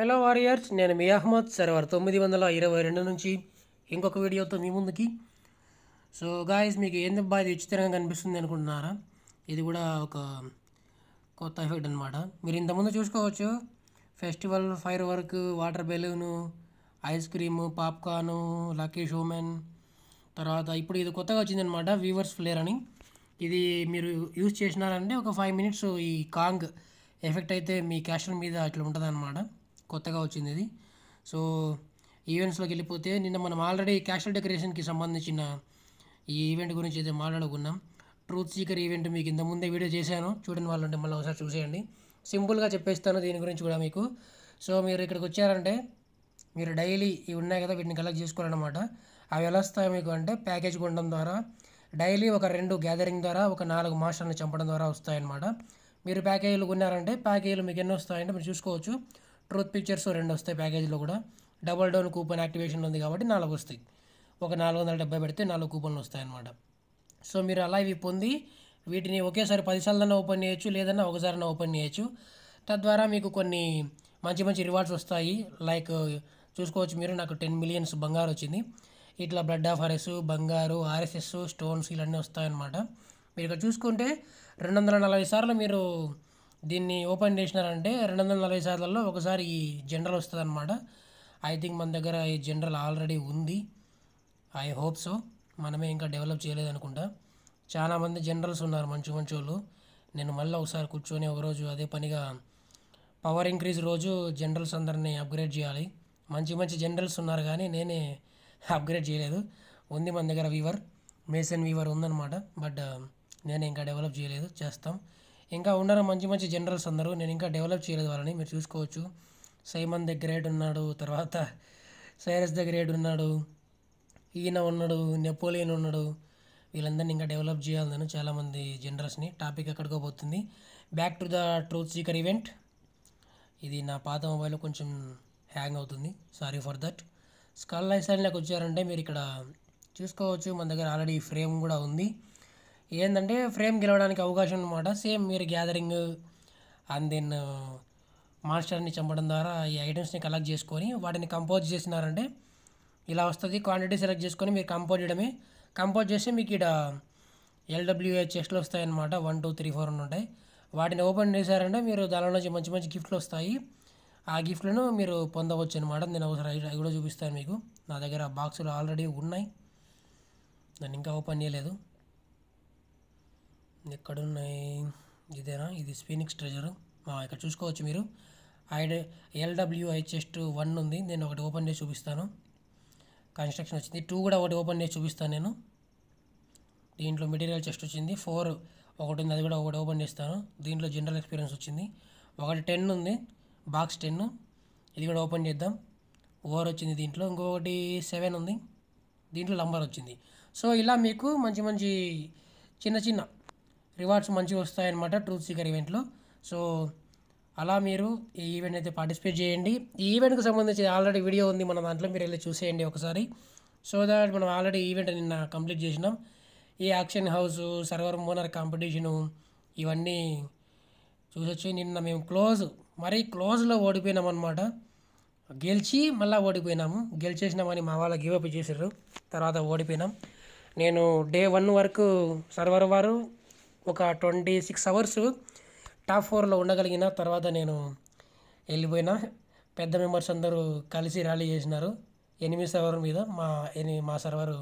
hello warriors నేను మీ Ahmed server తొమ్మిది వందల ఇరవై రెండు నుంచి ఇంకొక వీడియోతో మీ ముందుకి సో గాయస్ మీకు ఏంది బాధ విచిత్రంగా కనిపిస్తుంది అనుకుంటున్నారా ఇది కూడా ఒక కొత్త ఎఫెక్ట్ అనమాట మీరు ఇంతకుముందు చూసుకోవచ్చు festival fire work water balloon ice cream popcorn lucky showmen తర్వాత ఇప్పుడు ఇది కొత్తగా వచ్చిందనమాట వీవర్స్ ఫ్లేర్ అని ఇది మీరు యూజ్ చేసినారంటే ఒక ఫైవ్ మినిట్స్ ఈ కాంగ్ ఎఫెక్ట్ అయితే మీ క్యాషల్ మీద అట్లా ఉంటుంది కొత్తగా వచ్చింది ఇది సో ఈవెంట్స్లోకి వెళ్ళిపోతే నిన్న మనం ఆల్రెడీ క్యాషువల్ డెకరేషన్కి సంబంధించిన ఈ ఈవెంట్ గురించి అయితే మాట్లాడుకున్నాం ట్రూత్ సీకర్ ఈవెంట్ మీకు ఇంత ముందే వీడియో చేశాను చూడని వాళ్ళు ఉంటే మళ్ళీ ఒకసారి చూసేయండి సింపుల్గా చెప్పేస్తాను దీని గురించి కూడా మీకు సో మీరు ఇక్కడికి వచ్చారంటే మీరు డైలీ ఇవి ఉన్నాయి కదా వీటిని కలెక్ట్ చేసుకోవాలన్నమాట అవి ఎలా వస్తాయి మీకు అంటే ప్యాకేజ్ కొనడం ద్వారా డైలీ ఒక రెండు గ్యాదరింగ్ ద్వారా ఒక నాలుగు మాస్టర్ని చంపడం ద్వారా వస్తాయన్నమాట మీరు ప్యాకేజీలు కొన్నారంటే ప్యాకేజీలు మీకు ఎన్ని వస్తాయంటే మీరు చూసుకోవచ్చు ట్రూత్ పిక్చర్స్ రెండు వస్తాయి ప్యాకేజీలో కూడా డబల్ డోర్ కూపన్ యాక్టివేషన్ ఉంది కాబట్టి నాలుగు వస్తాయి ఒక నాలుగు వందల డెబ్బై పెడితే నాలుగు కూపన్లు వస్తాయన్నమాట సో మీరు అలా ఇవి పొంది వీటిని ఒకేసారి పదిసార్లన్నా ఓపెన్ చేయొచ్చు లేదన్నా ఒకసారి ఓపెన్ చేయొచ్చు తద్వారా మీకు కొన్ని మంచి మంచి రివార్డ్స్ వస్తాయి లైక్ చూసుకోవచ్చు మీరు నాకు టెన్ మిలియన్స్ బంగారు వచ్చింది ఇట్లా బ్లడ్ ఆఫ్ ఆర్ఎస్ బంగారు ఆర్ఎస్ఎస్ స్టోన్స్ ఇవన్నీ వస్తాయన్నమాట మీరు ఇక్కడ చూసుకుంటే రెండు వందల నలభై సార్లు మీరు దీన్ని ఓపెన్ చేసినారంటే రెండు వందల నలభై సార్లలో ఒకసారి ఈ జనరల్ వస్తుంది అనమాట ఐ థింక్ మన దగ్గర ఈ జనరల్ ఆల్రెడీ ఉంది ఐ హోప్ సో మనమే ఇంకా డెవలప్ చేయలేదు అనుకుంటా చాలామంది జనరల్స్ ఉన్నారు మంచి మంచి వాళ్ళు నేను మళ్ళీ ఒకసారి కూర్చొని ఒకరోజు అదే పనిగా పవర్ ఇంక్రీజ్ రోజు జనరల్స్ అందరినీ అప్గ్రేడ్ చేయాలి మంచి మంచి జనరల్స్ ఉన్నారు కానీ నేనే అప్గ్రేడ్ చేయలేదు ఉంది మన దగ్గర వీవర్ మేసన్ వీవర్ ఉందన్నమాట బట్ నేను ఇంకా డెవలప్ చేయలేదు చేస్తాం ఇంకా ఉన్నారు మంచి మంచి జనరల్స్ అందరూ నేను ఇంకా డెవలప్ చేయలేదు వాళ్ళని మీరు చూసుకోవచ్చు సైమన్ ద గ్రేట్ ఉన్నాడు తర్వాత సైరస్ ద గ్రేట్ ఉన్నాడు ఈయన ఉన్నాడు నెపోలియన్ ఉన్నాడు వీళ్ళందరినీ ఇంకా డెవలప్ చేయాలి నేను చాలామంది జనరల్స్ని టాపిక్ ఎక్కడికో పోతుంది back to the truth seeker event ఇది నా పాత మొబైల్ కొంచెం హ్యాంగ్ అవుతుంది sorry for that skull life నాకు వచ్చారంటే మీరు ఇక్కడ చూసుకోవచ్చు మన దగ్గర ఆల్రెడీ ఫ్రేమ్ కూడా ఉంది ఏంటంటే ఫ్రేమ్ గెలవడానికి అవకాశం అనమాట సేమ్ మీరు గ్యాదరింగ్ అండ్ దెన్ మాస్టర్ని చంపడం ద్వారా ఈ ఐటమ్స్ని కలెక్ట్ చేసుకొని వాటిని కంపోజ్ చేసినారంటే ఇలా వస్తుంది క్వాంటిటీ సెలెక్ట్ చేసుకొని మీరు కంపోజ్ చేయడమే కంపోజ్ చేస్తే మీకు ఇక్కడ ఎల్డబ్ల్యూహెచ్ చెస్ట్లు వస్తాయన్నమాట వన్ టూ త్రీ ఫోర్ ఉంటాయి వాటిని ఓపెన్ చేశారంటే మీరు దానిలో నుంచి మంచి మంచి గిఫ్ట్లు వస్తాయి ఆ గిఫ్ట్లను మీరు పొందవచ్చు అనమాట నేను అవసరం అవి కూడా చూపిస్తాను మీకు నా దగ్గర బాక్సులు ఆల్రెడీ ఉన్నాయి దాన్ని ఇంకా ఓపెన్ చేయలేదు ఎక్కడున్నాయి ఇదేనా ఇది స్పీనిక్స్ ట్రెజర్ ఇక్కడ చూసుకోవచ్చు మీరు ఐడ ఎల్డబ్ల్యూఐ చెస్ట్ వన్ ఉంది నేను ఒకటి ఓపెన్ చేసి చూపిస్తాను కన్స్ట్రక్షన్ వచ్చింది టూ కూడా ఒకటి ఓపెన్ చేసి చూపిస్తాను నేను దీంట్లో మెటీరియల్ చెస్ట్ వచ్చింది ఫోర్ ఒకటి ఉంది అది కూడా ఒకటి ఓపెన్ చేస్తాను దీంట్లో జనరల్ ఎక్స్పీరియన్స్ వచ్చింది ఒకటి టెన్ ఉంది బాక్స్ టెన్ ఇది కూడా ఓపెన్ చేద్దాం ఓవర్ వచ్చింది దీంట్లో ఇంకొకటి సెవెన్ ఉంది దీంట్లో నంబర్ వచ్చింది సో ఇలా మీకు మంచి మంచి చిన్న చిన్న రివార్డ్స్ మంచిగా వస్తాయన్నమాట ట్రూత్ సీకర్ ఈవెంట్లో సో అలా మీరు ఈ ఈవెంట్ అయితే పార్టిసిపేట్ చేయండి ఈ ఈవెంట్కి సంబంధించి ఆల్రెడీ వీడియో ఉంది మన దాంట్లో మీరు వెళ్ళి చూసేయండి ఒకసారి సో దాట్ మనం ఆల్రెడీ ఈవెంట్ నిన్న కంప్లీట్ చేసినాం ఈ యాక్షన్ హౌస్ సర్వర్ మోనర్ కాంపిటీషను ఇవన్నీ చూసొచ్చు నిన్న మేము క్లోజ్ మరీ క్లోజ్లో ఓడిపోయినాం అనమాట గెలిచి మళ్ళీ ఓడిపోయినాము గెలిచేసినామని మా వాళ్ళ గివప్ చేసారు తర్వాత ఓడిపోయినాం నేను డే వన్ వరకు సర్వర్ వారు ఒక ట్వంటీ సిక్స్ అవర్స్ టాప్ ఫోర్లో ఉండగలిగిన తర్వాత నేను వెళ్ళిపోయినా పెద్ద మెంబర్స్ అందరూ కలిసి ర్యాలీ చేసినారు ఎనిమిది సర్వర్ మీద మా ఎని మా సర్వరు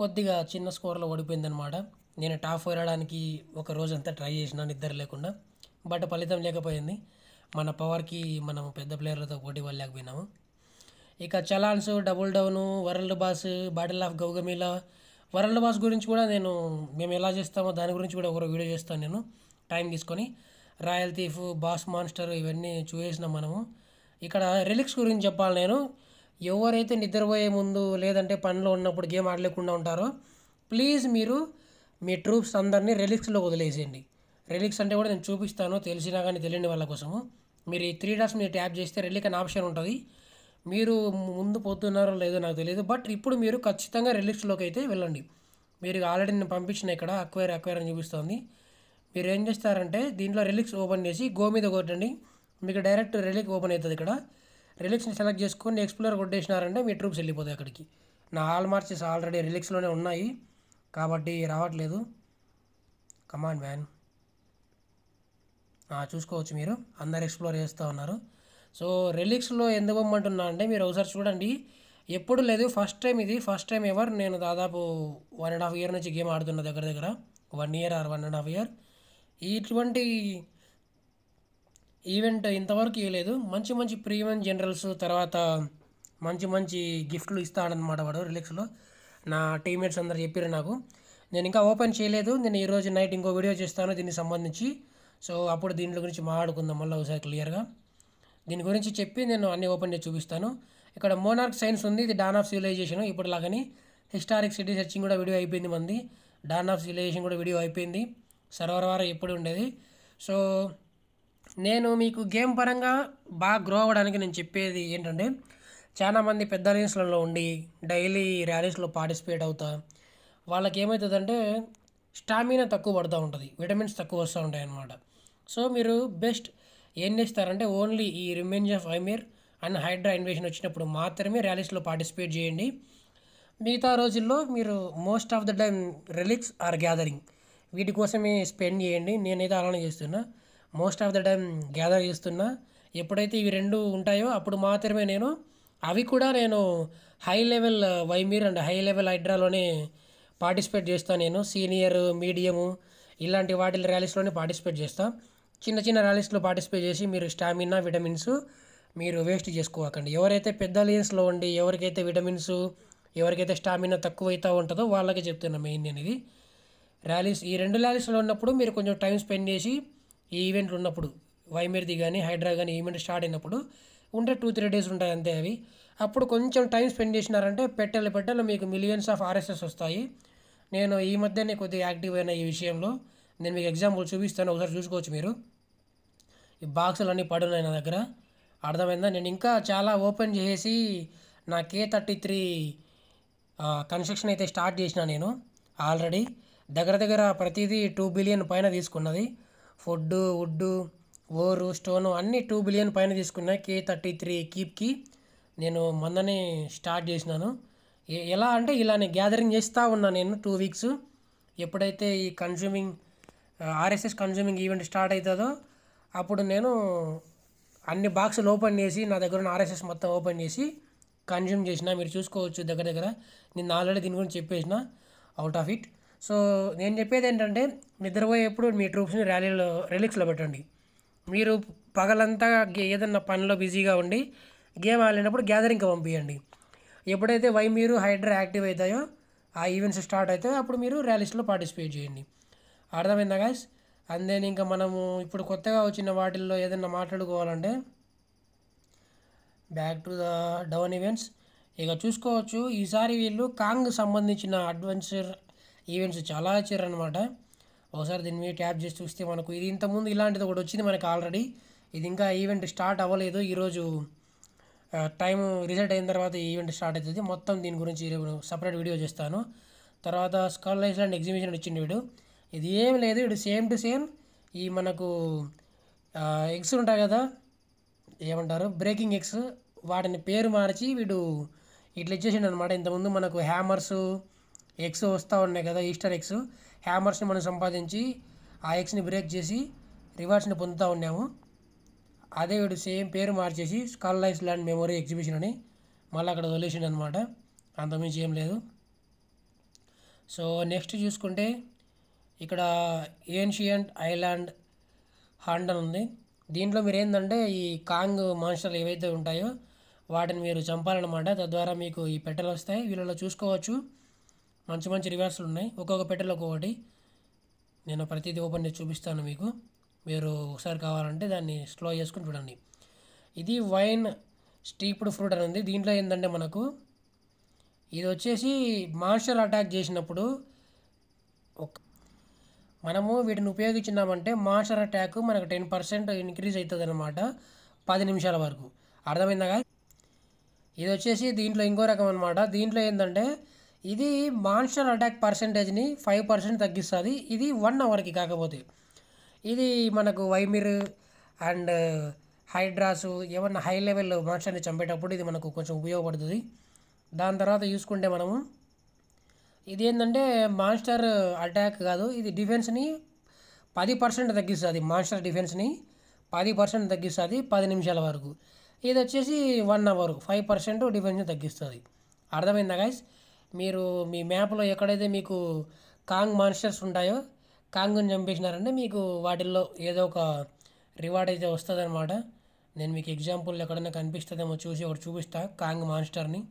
కొద్దిగా చిన్న స్కోర్లో ఓడిపోయిందనమాట నేను టాప్ ఫోర్ వెళ్ళడానికి ఒక రోజంతా ట్రై చేసినాను ఇద్దరు లేకుండా బట్ ఫలితం లేకపోయింది మన పవర్కి మనం పెద్ద ప్లేయర్లతో పోటీ పడలేకపోయినాము ఇక చలాన్స్ double down world boss battle of Gaugamela world boss గురించి కూడా నేను మేము ఎలా చేస్తామో దాని గురించి కూడా ఒక వీడియో చేస్తాను నేను టైం తీసుకొని రాయల్ థీఫ్ బాస్ మాన్స్టర్ ఇవన్నీ చూసేసినాం మనము ఇక్కడ రిలిక్స్ గురించి చెప్పాలి నేను ఎవరైతే నిద్రపోయే ముందు లేదంటే పనిలో ఉన్నప్పుడు గేమ్ ఆడలేకుండా ఉంటారో ప్లీజ్ మీరు మీ ట్రూప్స్ అందరినీ రిలిక్స్లో వదిలేసేయండి రిలిక్స్ అంటే కూడా నేను చూపిస్తాను తెలిసినా కానీ తెలియని వాళ్ళ కోసము మీరు ఈ త్రీ డాస్ మీరు ట్యాప్ చేస్తే రిలిక్ అనే ఆప్షన్ ఉంటుంది మీరు ముందు పోతున్నారో లేదో నాకు తెలియదు బట్ ఇప్పుడు మీరు ఖచ్చితంగా రిలీక్స్లోకి అయితే వెళ్ళండి మీరు ఆల్రెడీ నేను పంపించిన ఇక్కడ అక్వైర్ అక్వైర్ అని చూపిస్తుంది మీరు ఏం చేస్తారంటే దీంట్లో రిలిక్స్ ఓపెన్ చేసి గో మీద కొట్టండి మీకు డైరెక్ట్ రిలిక్ ఓపెన్ అవుతుంది ఇక్కడ రిలీక్స్ని సెలెక్ట్ చేసుకొని ఎక్స్ప్లోర్ కొట్టేసినారంటే మీ ట్రూప్స్ వెళ్ళిపోతాయి అక్కడికి నా ఆల్ మార్చెస్ ఆల్రెడీ రిలిక్స్లోనే ఉన్నాయి కాబట్టి రావట్లేదు కమాండ్ మ్యాన్ చూసుకోవచ్చు మీరు అందరు ఎక్స్ప్లోర్ చేస్తూ ఉన్నారు సో రిలిక్స్లో ఎందుకు ఇవ్వమంటున్నా అంటే మీరు ఒకసారి చూడండి ఎప్పుడు లేదు ఫస్ట్ టైం ఇది ఫస్ట్ టైం ఎవర్ నేను దాదాపు వన్ అండ్ హాఫ్ ఇయర్ నుంచి గేమ్ ఆడుతున్న దగ్గర దగ్గర one year or one and half year ఇటువంటి ఈవెంట్ ఇంతవరకు ఇవ్వలేదు మంచి మంచి ప్రీమియం జనరల్స్ తర్వాత మంచి మంచి గిఫ్ట్లు ఇస్తాడనమాట వాడు రిలిక్స్లో నా టీమ్మేట్స్ అందరు చెప్పారు నాకు నేను ఇంకా ఓపెన్ చేయలేదు నేను ఈరోజు నైట్ ఇంకో వీడియో చేస్తాను దీనికి సంబంధించి సో అప్పుడు దీని గురించి మాట్లాడుకుందాం మళ్ళీ ఒకసారి క్లియర్గా దీని గురించి చెప్పి నేను అన్ని ఓపెన్ చేసి చూపిస్తాను ఇక్కడ మోనార్క్ సైన్స్ ఉంది ఇది డాన్ ఆఫ్ సివిలైజేషన్ ఇప్పుడు లాగానే హిస్టారిక్ సిటీ సెర్చింగ్ కూడా వీడియో అయిపోయింది మంది డాన్ ఆఫ్ సివిలైజేషన్ కూడా వీడియో అయిపోయింది సర్వర్ వారం ఎప్పుడు ఉండేది సో నేను మీకు గేమ్ పరంగా బాగా గ్రో అవ్వడానికి నేను చెప్పేది ఏంటంటే చాలామంది పెద్ద రీన్స్లలో ఉండి డైలీ ర్యాలీస్లో పార్టిసిపేట్ అవుతా వాళ్ళకి ఏమవుతుందంటే స్టామినా తక్కువ పడుతూ ఉంటుంది విటమిన్స్ తక్కువ వస్తూ ఉంటాయి అన్నమాట సో మీరు బెస్ట్ ఏం చేస్తారంటే ఓన్లీ ఈ revenge of Amir and hydra invasion వచ్చినప్పుడు మాత్రమే ర్యాలీస్లో పార్టిసిపేట్ చేయండి మిగతా రోజుల్లో మీరు most of the time relics or gathering వీటి కోసమే స్పెండ్ చేయండి నేనైతే అలానే చేస్తున్నా most of the time gather చేస్తున్నా ఎప్పుడైతే ఇవి రెండు ఉంటాయో అప్పుడు మాత్రమే నేను అవి కూడా నేను హై లెవెల్ వైమీర్ అండ్ హై లెవెల్ హైడ్రాలోనే పార్టిసిపేట్ చేస్తాను నేను సీనియర్ మీడియము ఇలాంటి వాటి ర్యాలీస్లోనే పార్టిసిపేట్ చేస్తాను చిన్న చిన్న ర్యాలీస్లో పార్టిసిపేట్ చేసి మీరు స్టామినా విటమిన్స్ మీరు వేస్ట్ చేసుకోకండి ఎవరైతే పెద్ద లీన్స్లో ఉండి ఎవరికైతే విటమిన్స్ ఎవరికైతే స్టామినా తక్కువైతే ఉంటుందో వాళ్ళకి చెప్తున్నా మెయిన్ అనేది ర్యాలీస్ ఈ రెండు ర్యాలీస్లో ఉన్నప్పుడు మీరు కొంచెం టైం స్పెండ్ చేసి ఈ ఈవెంట్లు ఉన్నప్పుడు వైమిర్ది కానీ హైడ్రా కానీ ఈవెంట్ స్టార్ట్ అయినప్పుడు ఉంటే టూ త్రీ డేస్ ఉంటాయి అంతే అవి అప్పుడు కొంచెం టైం స్పెండ్ చేసినారంటే పెట్టెలు పెట్టెలు మీకు మిలియన్స్ ఆఫ్ ఆర్ఎస్ఎస్ వస్తాయి నేను ఈ మధ్యనే కొద్దిగా యాక్టివ్ అయిన ఈ విషయంలో నేను మీకు ఎగ్జాంపుల్ చూపిస్తాను ఒకసారి చూసుకోవచ్చు మీరు ఈ బాక్సులు అన్నీ పడున్నాయి నా దగ్గర అర్థమైందా నేను ఇంకా చాలా ఓపెన్ చేసి నా కే థర్టీ త్రీ కన్స్ట్రక్షన్ అయితే స్టార్ట్ చేసిన నేను ఆల్రెడీ దగ్గర దగ్గర ప్రతిదీ టూ బిలియన్ పైన తీసుకున్నది ఫుడ్ వుడ్డు ఓరు స్టోను అన్నీ టూ బిలియన్ పైన తీసుకున్నాయి కే థర్టీ త్రీ కీప్కి నేను మొన్ననే స్టార్ట్ చేసినాను ఎలా అంటే ఇలా నేను గ్యాదరింగ్ చేస్తూ ఉన్నాను నేను టూ వీక్స్ ఎప్పుడైతే ఈ consuming RSS consuming event start అవుతుందో అప్పుడు నేను అన్ని బాక్సులు ఓపెన్ చేసి నా దగ్గర ఉన్న ఆర్ఎస్ఎస్ మొత్తం ఓపెన్ చేసి కన్జ్యూమ్ చేసిన మీరు చూసుకోవచ్చు దగ్గర దగ్గర నేను ఆల్రెడీ దీని గురించి చెప్పేసిన అవుట్ ఆఫ్ ఇట్ సో నేను చెప్పేది ఏంటంటే నిద్రపోయేప్పుడు మీ ట్రూప్స్ని ర్యాలీలో రిలీక్స్లో పెట్టండి మీరు పగలంతా ఏదన్నా పనిలో బిజీగా ఉండి గేమ్ ఆడినప్పుడు గ్యాదరింగ్కి పంపించండి ఎప్పుడైతే వై మీరు హైడ్రా యాక్టివ్ అవుతాయో ఆ ఈవెంట్స్ స్టార్ట్ అవుతాయో అప్పుడు మీరు ర్యాలీస్లో పార్టిసిపేట్ చేయండి అర్థమైందా గాయస్ అండ్ దెన్ ఇంకా మనము ఇప్పుడు కొత్తగా వచ్చిన వాటిల్లో ఏదైనా మాట్లాడుకోవాలంటే back to the dawn events ఇక చూసుకోవచ్చు ఈసారి వీళ్ళు కాంగ్ సంబంధించిన అడ్వెంచర్ ఈవెంట్స్ చాలా అనమాట ఒకసారి దీని మీద ట్యాప్ చేసి చూస్తే మనకు ఇది ఇంతకుముందు ఇలాంటిది ఒకటి వచ్చింది మనకు ఆల్రెడీ ఇది ఇంకా ఈవెంట్ స్టార్ట్ అవ్వలేదు ఈరోజు టైం రిజల్ట్ అయిన తర్వాత ఈవెంట్ స్టార్ట్ అవుతుంది మొత్తం దీని గురించి సపరేట్ వీడియో చేస్తాను తర్వాత స్కాల్ ఐస్లాండ్ ఎగ్జిబిషన్ వచ్చింది వీడు ఇది ఏం లేదు ఇటు సేమ్ టు సేమ్ ఈ మనకు ఎగ్స్ ఉంటాయి కదా ఏమంటారు బ్రేకింగ్ ఎగ్స్ వాటిని పేరు మార్చి వీడు ఇట్లా ఇచ్చేసిండు అనమాట ఇంతకుముందు మనకు హ్యామర్స్ ఎగ్స్ వస్తూ ఉన్నాయి కదా ఈస్టర్ ఎగ్స్ హ్యామర్స్ని మనం సంపాదించి ఆ ఎగ్స్ని బ్రేక్ చేసి రివార్డ్స్ని పొందుతూ ఉన్నాము అదే వీడు సేమ్ పేరు మార్చేసి skull life land memory exhibition అని మళ్ళీ అక్కడ వదిలేసిండు అనమాట అంతకుమించి ఏం లేదు సో నెక్స్ట్ చూసుకుంటే ఇక్కడ ఏన్షియంట్ ఐలాండ్ హాండన్ ఉంది దీంట్లో మీరు ఏంటంటే ఈ కాంగ్ మాన్స్టర్లు ఏవైతే ఉంటాయో వాటిని మీరు చంపాలన్నమాట తద్వారా మీకు ఈ పెట్టెలు వస్తాయి వీళ్ళలో చూసుకోవచ్చు మంచి మంచి రివర్సులు ఉన్నాయి ఒక్కొక్క పెట్టెలు ఒక్కొక్కటి నేను ప్రతిదీ ఓపెన్ చేసి చూపిస్తాను మీకు మీరు ఒకసారి కావాలంటే దాన్ని స్లో చేసుకుని చూడండి ఇది వైన్ స్టీప్డ్ ఫ్రూట్ అని ఉంది దీంట్లో ఏంటంటే మనకు ఇది వచ్చేసి మాన్స్టర్ అటాక్ చేసినప్పుడు ఒక మనము వీటిని ఉపయోగించినామంటే మాన్సర్ అటాక్ మనకు టెన్ పర్సెంట్ ఇంక్రీజ్ అవుతుంది అనమాట పది నిమిషాల వరకు అర్థమైందా ఇది వచ్చేసి దీంట్లో ఇంకో రకం అనమాట దీంట్లో ఏంటంటే ఇది మాన్స్టర్ అటాక్ పర్సంటేజ్ని ఫైవ్ పర్సెంట్ తగ్గిస్తుంది ఇది వన్ అవర్కి కాకపోతే ఇది మనకు వైమిర్ అండ్ హైడ్రాసు ఏమన్నా హై లెవెల్ మాన్స్టర్ని చంపేటప్పుడు ఇది మనకు కొంచెం ఉపయోగపడుతుంది దాని తర్వాత చూసుకుంటే మనము ఇది ఏంటంటే మాన్స్టర్ అటాక్ కాదు ఇది డిఫెన్స్ని పది పర్సెంట్ తగ్గిస్తుంది మాన్స్టర్ డిఫెన్స్ని పది పర్సెంట్ తగ్గిస్తుంది పది నిమిషాల వరకు ఇది వచ్చేసి వన్ అవర్ ఫైవ్ పర్సెంట్ డిఫెన్స్ని తగ్గిస్తుంది అర్థమైందా గాయస్ మీరు మీ మ్యాప్లో ఎక్కడైతే మీకు కాంగ్ మాన్స్టర్స్ ఉంటాయో కాంగ్ని చంపేసినారంటే మీకు వాటిల్లో ఏదో ఒక రివార్డ్ అయితే వస్తుందన్నమాట నేను మీకు ఎగ్జాంపుల్ ఎక్కడైనా కనిపిస్తుందేమో చూసి ఒకటి చూపిస్తా కాంగ్ మాన్స్టర్ని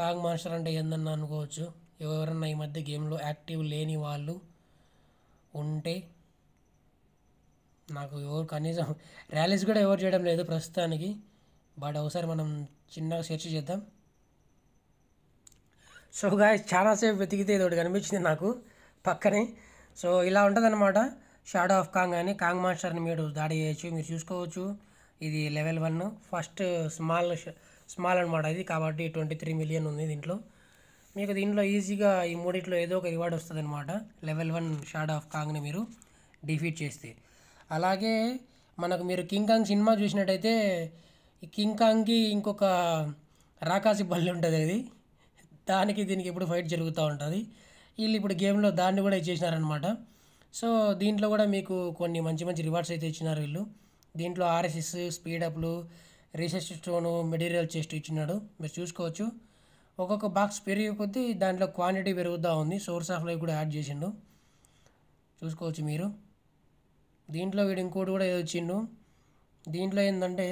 కాంగ్ మాన్స్టర్ అంటే ఏందన్న అనుకోవచ్చు ఎవరన్నా ఈ మధ్య గేమ్లో యాక్టివ్ లేని వాళ్ళు ఉంటే నాకు ఎవరు కనీసం ర్యాలీస్ కూడా ఎవరు చేయడం లేదు ప్రస్తుతానికి బట్ ఒకసారి మనం చిన్నగా సెర్చ్ చేద్దాం సో గాయ చాలాసేపు వెతికితే ఇది ఒకటి కనిపించింది నాకు పక్కనే సో ఇలా ఉంటుందన్నమాట షాడో ఆఫ్ కాంగ్ అని కాంగ్ మాస్టర్ని మీరు దాడి చేయొచ్చు మీరు చూసుకోవచ్చు ఇది level one first small small అనమాట ఇది కాబట్టి ట్వంటీ త్రీ మిలియన్ ఉంది దీంట్లో మీకు దీంట్లో ఈజీగా ఈ మూడిట్లో ఏదో ఒక రివార్డ్ వస్తుంది అనమాట లెవెల్ వన్ షాడ్ ఆఫ్ కాంగ్ని మీరు డిఫీట్ చేస్తే అలాగే మనకు మీరు కింగ్ కాంగ్ సినిమా చూసినట్టయితే ఈ కింగ్ కాంగ్కి ఇంకొక రాకాసి బల్లి ఉంటుంది అది దానికి దీనికి ఇప్పుడు ఫైట్ జరుగుతూ ఉంటుంది వీళ్ళు ఇప్పుడు గేమ్లో దాన్ని కూడా ఇచ్చేసినారనమాట సో దీంట్లో కూడా మీకు కొన్ని మంచి మంచి రివార్డ్స్ అయితే ఇచ్చినారు వీళ్ళు దీంట్లో ఆర్ఎస్ఎస్ స్పీడప్లు రీసెర్చ్ స్టోను మెటీరియల్ చెస్ట్ ఇచ్చినాడు మీరు చూసుకోవచ్చు ఒక్కొక్క బాక్స్ పెరిగిపోతే కొద్దీ దాంట్లో క్వాంటిటీ పెరుగుతూ ఉంది సోర్స్ ఆఫ్ లైఫ్ కూడా యాడ్ చేసిండు చూసుకోవచ్చు మీరు దీంట్లో వీడు ఇంకోటి కూడా ఏదో వచ్చిండు దీంట్లో ఏంటంటే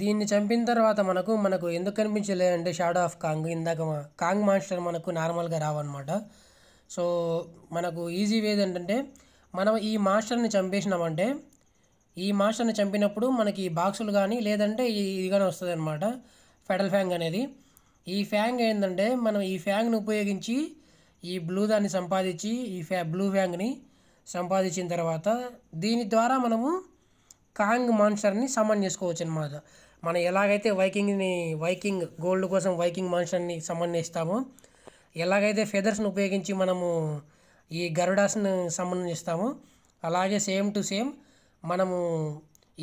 దీన్ని చంపిన తర్వాత మనకు మనకు ఎందుకు కనిపించలేదు అంటే షాడో ఆఫ్ కాంగ్ ఇందాక కాంగ్ మాస్టర్ మనకు నార్మల్గా రావన్నమాట సో మనకు ఈజీ వేది ఏంటంటే మనం ఈ మాస్టర్ని చంపేసినామంటే ఈ మాస్టర్ని చంపినప్పుడు మనకి ఈ బాక్సులు కానీ లేదంటే ఇది కానీ వస్తుంది అనమాట ఫెడల్ ఫ్యాంగ్ అనేది ఈ ఫ్యాంగ్ ఏంటంటే మనం ఈ ఫ్యాంగ్ని ఉపయోగించి ఈ బ్లూ దాన్ని సంపాదించి ఈ ఫ్యా బ్లూ ఫ్యాంగ్ని సంపాదించిన తర్వాత దీని ద్వారా మనము కాంగ్ మాన్స్టర్ని సమన్ చేసుకోవచ్చు అనమాట మనం ఎలాగైతే వైకింగ్ని వైకింగ్ గోల్డ్ కోసం వైకింగ్ మాన్స్టర్ని సమన్ చేస్తామో ఎలాగైతే ఫెదర్స్ని ఉపయోగించి మనము ఈ గరుడాస్ని సమన్ చేస్తామో అలాగే సేమ్ టు సేమ్ మనము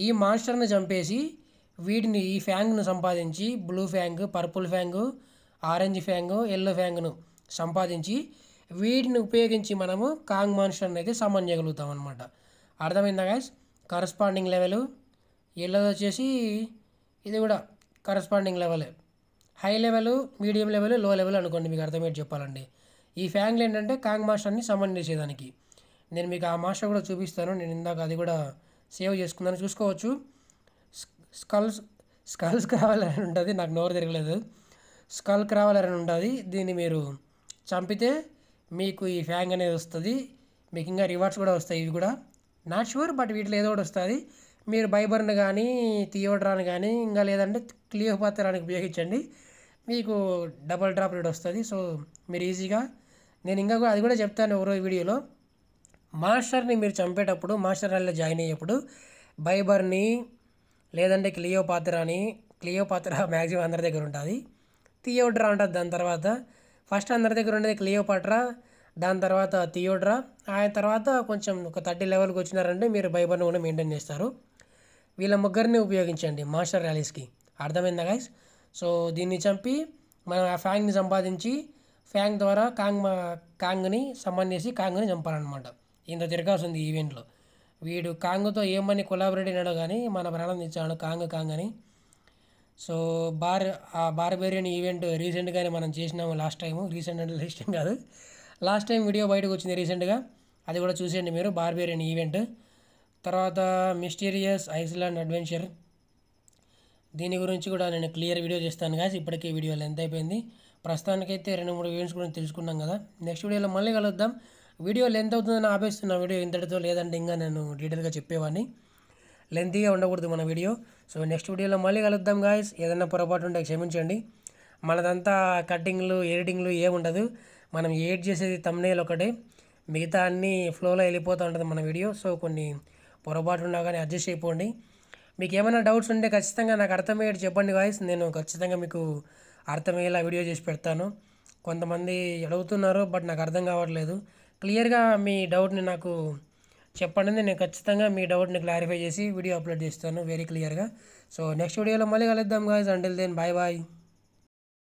ఈ మాన్స్టర్ని చంపేసి వీటిని ఈ ఫ్యాంగ్ను సంపాదించి blue fang purple fang orange fang yellow ఫ్యాంగ్ను సంపాదించి వీటిని ఉపయోగించి మనము కాంగ్ మాన్స్టర్ అయితే సమన్ చేయగలుగుతాం అనమాట అర్థమైందా గాయస్ కరస్పాండింగ్ లెవెల్ ఎల్లో వచ్చేసి ఇది కూడా corresponding level high level medium level low level అనుకోండి మీకు అర్థమయ్యేది చెప్పాలండి ఈ ఫ్యాంగ్లు ఏంటంటే కాంగ్ మాస్టర్ని సమన్ చేసేదానికి నేను మీకు ఆ మాస్టర్ కూడా చూపిస్తాను నేను ఇందాక అది కూడా సేవ్ చేసుకుందాను చూసుకోవచ్చు స్కల్స్ స్కల్స్ కావాలని ఉంటుంది నాకు నోరు తిరగలేదు స్కల్ రావాలని ఉంటుంది దీన్ని మీరు చంపితే మీకు ఈ ఫ్యాంగ్ అనేది వస్తుంది మీకు ఇంకా రివార్డ్స్ కూడా వస్తాయి ఇవి కూడా నాట్ షూర్ బట్ వీటిలో ఏదో ఒకటి వస్తుంది మీరు బైబర్ని కానీ థియోడ్రాని కానీ ఇంకా లేదంటే పాత్రానికి ఉపయోగించండి మీకు డబల్ డ్రాప్ రేట్ వస్తుంది సో మీరు ఈజీగా నేను ఇంకా అది కూడా చెప్తాను ఎవరో వీడియోలో మాస్టర్ని మీరు చంపేటప్పుడు మాస్టర్ అలా జాయిన్ అయ్యేటప్పుడు బైబర్ని లేదంటే క్లియో పాత్ర అని క్లియో పాత్ర మ్యాక్సిమం అందరి దగ్గర ఉంటుంది థియోడ్రా ఉంటుంది దాని తర్వాత ఫస్ట్ అందరి దగ్గర ఉండేది క్లియో పాత్ర దాని తర్వాత థియోడ్రా ఆయన తర్వాత కొంచెం ఒక థర్టీ లెవెల్కి వచ్చినారంటే మీరు భయపడిన కూడా మెయింటైన్ చేస్తారు వీళ్ళ ముగ్గురిని ఉపయోగించండి మాస్టర్ ర్యాలీస్కి అర్థమైందా గాయస్ సో దీన్ని చంపి మనం ఆ ఫ్యాంగ్ని సంపాదించి ఫ్యాంగ్ ద్వారా కాంగ్ కాంగ్ని సంబంధించి కాంగ్ని చంపాలన్నమాట ఇంత తిరగాల్సింది ఈవెంట్లో వీడు కాంగ్తో ఏమని కొలాబరేట్ అయినాడు కానీ మన ప్రారంభించాడు కాంగ్ కాంగ్ అని సో బార్ ఆ బార్బేరియన్ ఈవెంట్ రీసెంట్గానే మనం చేసినాము లాస్ట్ టైం రీసెంట్ అంటే లాస్ట్ టైం కాదు లాస్ట్ టైం వీడియో బయటకు వచ్చింది రీసెంట్గా అది కూడా చూసేయండి మీరు బార్బేరియన్ ఈవెంట్ తర్వాత మిస్టీరియస్ ఐస్లాండ్ అడ్వెంచర్ దీని గురించి కూడా నేను క్లియర్ వీడియో చేస్తాను కాదు ఇప్పటికీ వీడియో లెంత్ అయిపోయింది ప్రస్తుతానికైతే రెండు మూడు ఈవెంట్స్ గురించి తెలుసుకున్నాం కదా నెక్స్ట్ వీడియోలో మళ్ళీ కలుద్దాం వీడియో లెంత్ అవుతుందని ఆపేస్తున్నా వీడియో ఇంతటితో లేదంటే ఇంకా నేను డీటెయిల్గా చెప్పేవాడిని లెంతీగా ఉండకూడదు మన వీడియో సో నెక్స్ట్ వీడియోలో మళ్ళీ కలుద్దాం గాయస్ ఏదైనా పొరపాటు ఉంటే క్షమించండి మనదంతా కట్టింగ్లు ఎడిటింగ్లు ఏముండదు మనం ఎడిట్ చేసేది తమ్నేల్ ఒకటే మిగతా అన్నీ ఫ్లోలో వెళ్ళిపోతూ ఉంటుంది మన వీడియో సో కొన్ని పొరపాటు ఉన్నా కానీ అడ్జస్ట్ అయిపోండి మీకు ఏమైనా డౌట్స్ ఉంటే ఖచ్చితంగా నాకు అర్థమయ్యేది చెప్పండి గాయస్ నేను ఖచ్చితంగా మీకు అర్థమయ్యేలా వీడియో చేసి పెడతాను కొంతమంది అడుగుతున్నారు బట్ నాకు అర్థం కావట్లేదు క్లియర్గా మీ డౌట్ని నాకు చెప్పండి నేను ఖచ్చితంగా మీ డౌట్ని క్లారిఫై చేసి వీడియో అప్లోడ్ చేస్తాను వెరీ క్లియర్గా సో నెక్స్ట్ వీడియోలో మళ్ళీ కలుద్దాం guys until then bye bye